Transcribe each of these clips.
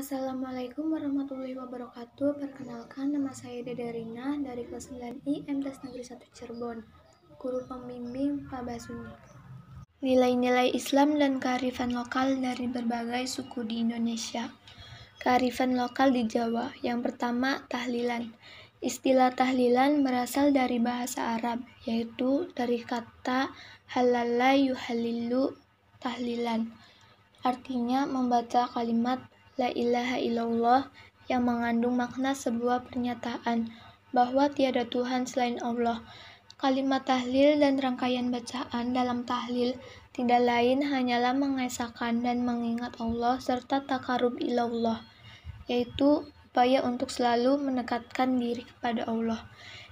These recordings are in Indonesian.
Assalamualaikum warahmatullahi wabarakatuh. Perkenalkan nama saya Dede Rina dari kelas 9I MTS Negeri 1 Cirebon. Guru pembimbing Pak Basuni. Nilai-nilai Islam dan kearifan lokal dari berbagai suku di Indonesia. Kearifan lokal di Jawa. Yang pertama, tahlilan. Istilah tahlilan berasal dari bahasa Arab, yaitu dari kata halala tahlilan. Artinya membaca kalimat La ilaha illallah yang mengandung makna sebuah pernyataan bahwa tiada Tuhan selain Allah. Kalimat tahlil dan rangkaian bacaan dalam tahlil tidak lain hanyalah mengesahkan dan mengingat Allah serta takarub ilallah, yaitu upaya untuk selalu mendekatkan diri kepada Allah.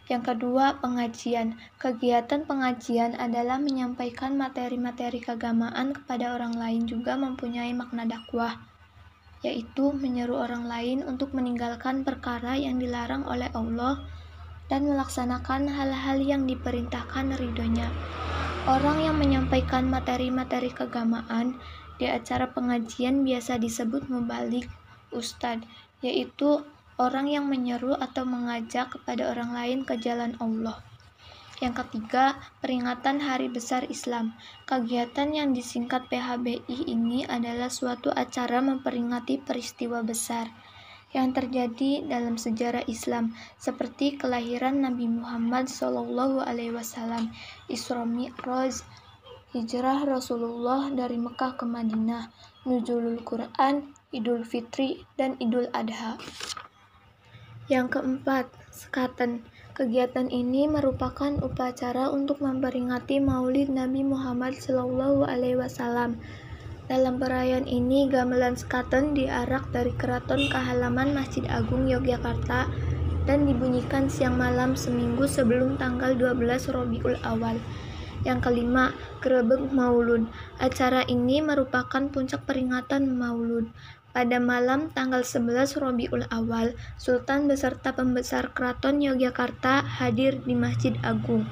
Yang kedua, pengajian. Kegiatan pengajian adalah menyampaikan materi-materi keagamaan kepada orang lain juga mempunyai makna dakwah yaitu menyeru orang lain untuk meninggalkan perkara yang dilarang oleh Allah dan melaksanakan hal-hal yang diperintahkan ridhonya. Orang yang menyampaikan materi-materi keagamaan di acara pengajian biasa disebut membalik ustadz, yaitu orang yang menyeru atau mengajak kepada orang lain ke jalan Allah. Yang ketiga, peringatan Hari Besar Islam. Kegiatan yang disingkat PHBI ini adalah suatu acara memperingati peristiwa besar yang terjadi dalam sejarah Islam seperti kelahiran Nabi Muhammad Shallallahu Alaihi Wasallam, Isra Mi'raj, hijrah Rasulullah dari Mekah ke Madinah, nuzulul Quran, Idul Fitri, dan Idul Adha. Yang keempat, sekaten. Kegiatan ini merupakan upacara untuk memperingati Maulid Nabi Muhammad Shallallahu Alaihi Wasallam. Dalam perayaan ini, gamelan sekaten diarak dari keraton ke halaman Masjid Agung Yogyakarta dan dibunyikan siang malam seminggu sebelum tanggal 12 Robiul Awal. Yang kelima, Grebek Maulud. Acara ini merupakan puncak peringatan Maulud. Pada malam tanggal 11 Robiul Awal, Sultan beserta pembesar Keraton Yogyakarta hadir di Masjid Agung.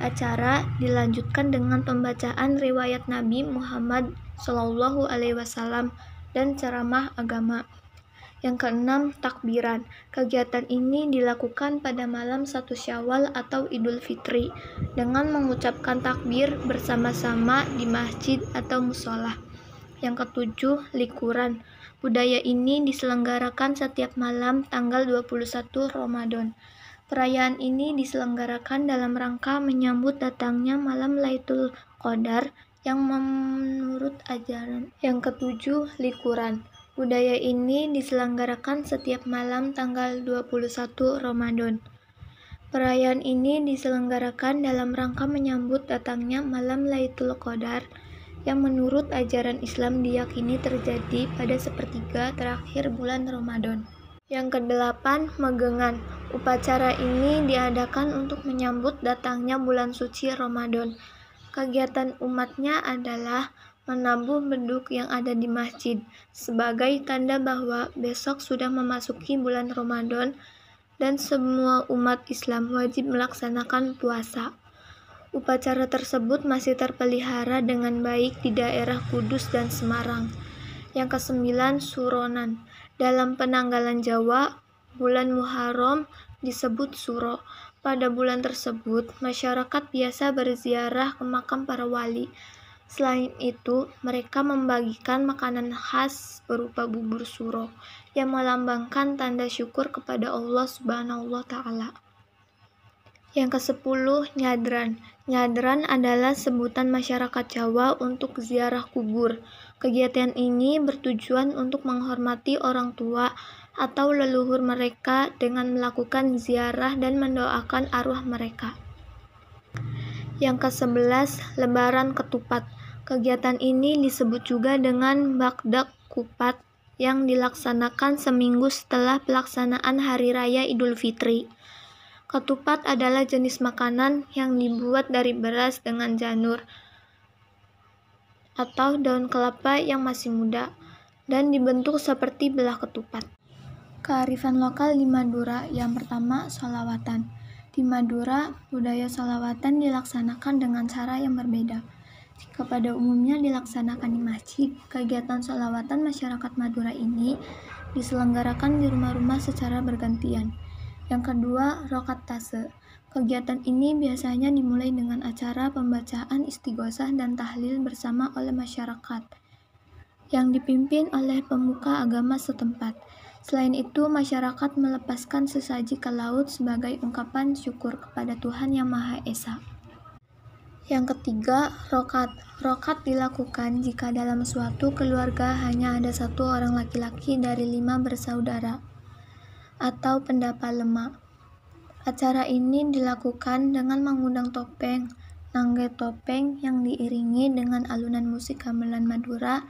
Acara dilanjutkan dengan pembacaan riwayat Nabi Muhammad Shallallahu Alaihi Wasallam dan ceramah agama. Yang keenam, takbiran. Kegiatan ini dilakukan pada malam satu Syawal atau Idul Fitri dengan mengucapkan takbir bersama-sama di masjid atau musola. Yang ketujuh, likuran. Budaya ini diselenggarakan setiap malam tanggal 21 Ramadan. Perayaan ini diselenggarakan dalam rangka menyambut datangnya malam Laitul Qadar yang menurut ajaran. Yang ketujuh, likuran. Budaya ini diselenggarakan setiap malam tanggal 21 Ramadan. Perayaan ini diselenggarakan dalam rangka menyambut datangnya malam Laitul Qadar yang menurut ajaran Islam diyakini terjadi pada sepertiga terakhir bulan Ramadan. Yang kedelapan, megengan. Upacara ini diadakan untuk menyambut datangnya bulan suci Ramadan. Kegiatan umatnya adalah menabuh beduk yang ada di masjid sebagai tanda bahwa besok sudah memasuki bulan Ramadan dan semua umat Islam wajib melaksanakan puasa. Upacara tersebut masih terpelihara dengan baik di daerah Kudus dan Semarang. Yang kesembilan, Suronan. Dalam penanggalan Jawa, bulan Muharram disebut Suro. Pada bulan tersebut, masyarakat biasa berziarah ke makam para wali. Selain itu, mereka membagikan makanan khas berupa bubur suro yang melambangkan tanda syukur kepada Allah Subhanahu wa taala. Yang kesepuluh, nyadran. Nyadran adalah sebutan masyarakat Jawa untuk ziarah kubur. Kegiatan ini bertujuan untuk menghormati orang tua atau leluhur mereka dengan melakukan ziarah dan mendoakan arwah mereka. Yang ke-11, lebaran ketupat. Kegiatan ini disebut juga dengan bakdak kupat yang dilaksanakan seminggu setelah pelaksanaan Hari Raya Idul Fitri. Ketupat adalah jenis makanan yang dibuat dari beras dengan janur atau daun kelapa yang masih muda dan dibentuk seperti belah ketupat. Kearifan lokal di Madura yang pertama solawatan. Di Madura, budaya solawatan dilaksanakan dengan cara yang berbeda. Jika pada umumnya dilaksanakan di masjid, kegiatan solawatan masyarakat Madura ini diselenggarakan di rumah-rumah secara bergantian. Yang kedua, rokat tase. Kegiatan ini biasanya dimulai dengan acara pembacaan istighosah dan tahlil bersama oleh masyarakat yang dipimpin oleh pemuka agama setempat. Selain itu, masyarakat melepaskan sesaji ke laut sebagai ungkapan syukur kepada Tuhan Yang Maha Esa. Yang ketiga, rokat. Rokat dilakukan jika dalam suatu keluarga hanya ada satu orang laki-laki dari lima bersaudara atau pendapat lemak. Acara ini dilakukan dengan mengundang topeng, nangge topeng yang diiringi dengan alunan musik gamelan Madura,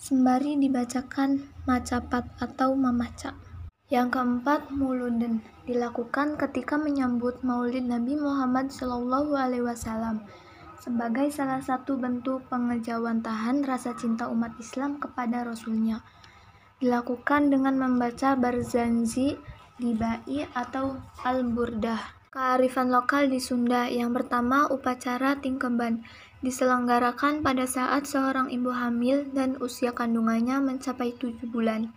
sembari dibacakan macapat atau mamacak. Yang keempat, muludin dilakukan ketika menyambut Maulid Nabi Muhammad SAW sebagai salah satu bentuk pengejawantahan rasa cinta umat Islam kepada Rasulnya dilakukan dengan membaca Barzanji, di bayi atau Al-Burdah. Kearifan lokal di Sunda yang pertama upacara tingkeban diselenggarakan pada saat seorang ibu hamil dan usia kandungannya mencapai tujuh bulan.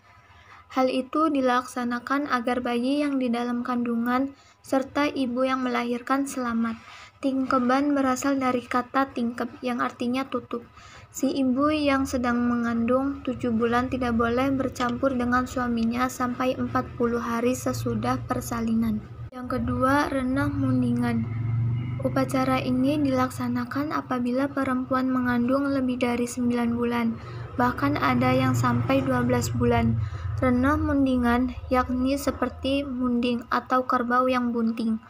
Hal itu dilaksanakan agar bayi yang di dalam kandungan serta ibu yang melahirkan selamat Tingkeban berasal dari kata tingkep yang artinya tutup. Si ibu yang sedang mengandung 7 bulan tidak boleh bercampur dengan suaminya sampai 40 hari sesudah persalinan. Yang kedua, renang mundingan. Upacara ini dilaksanakan apabila perempuan mengandung lebih dari 9 bulan, bahkan ada yang sampai 12 bulan. Renang mundingan yakni seperti munding atau kerbau yang bunting.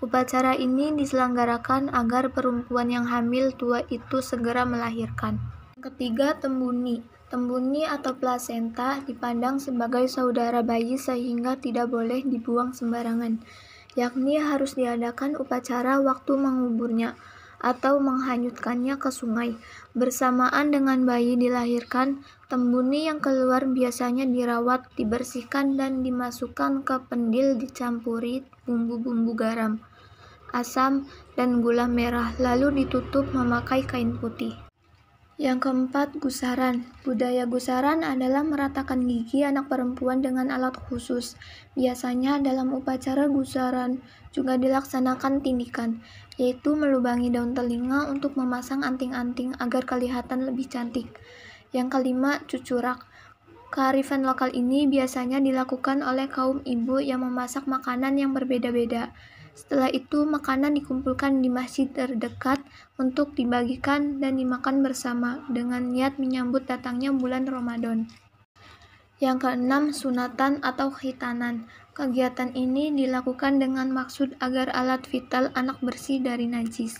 Upacara ini diselenggarakan agar perempuan yang hamil tua itu segera melahirkan. Ketiga, tembuni. Tembuni atau plasenta dipandang sebagai saudara bayi sehingga tidak boleh dibuang sembarangan, yakni harus diadakan upacara waktu menguburnya atau menghanyutkannya ke sungai. Bersamaan dengan bayi dilahirkan, tembuni yang keluar biasanya dirawat, dibersihkan, dan dimasukkan ke pendil dicampuri bumbu-bumbu garam asam, dan gula merah, lalu ditutup memakai kain putih. Yang keempat, gusaran. Budaya gusaran adalah meratakan gigi anak perempuan dengan alat khusus. Biasanya dalam upacara gusaran juga dilaksanakan tindikan, yaitu melubangi daun telinga untuk memasang anting-anting agar kelihatan lebih cantik. Yang kelima, cucurak. Kearifan lokal ini biasanya dilakukan oleh kaum ibu yang memasak makanan yang berbeda-beda. Setelah itu, makanan dikumpulkan di masjid terdekat untuk dibagikan dan dimakan bersama dengan niat menyambut datangnya bulan Ramadan. Yang keenam, sunatan atau khitanan. Kegiatan ini dilakukan dengan maksud agar alat vital anak bersih dari najis.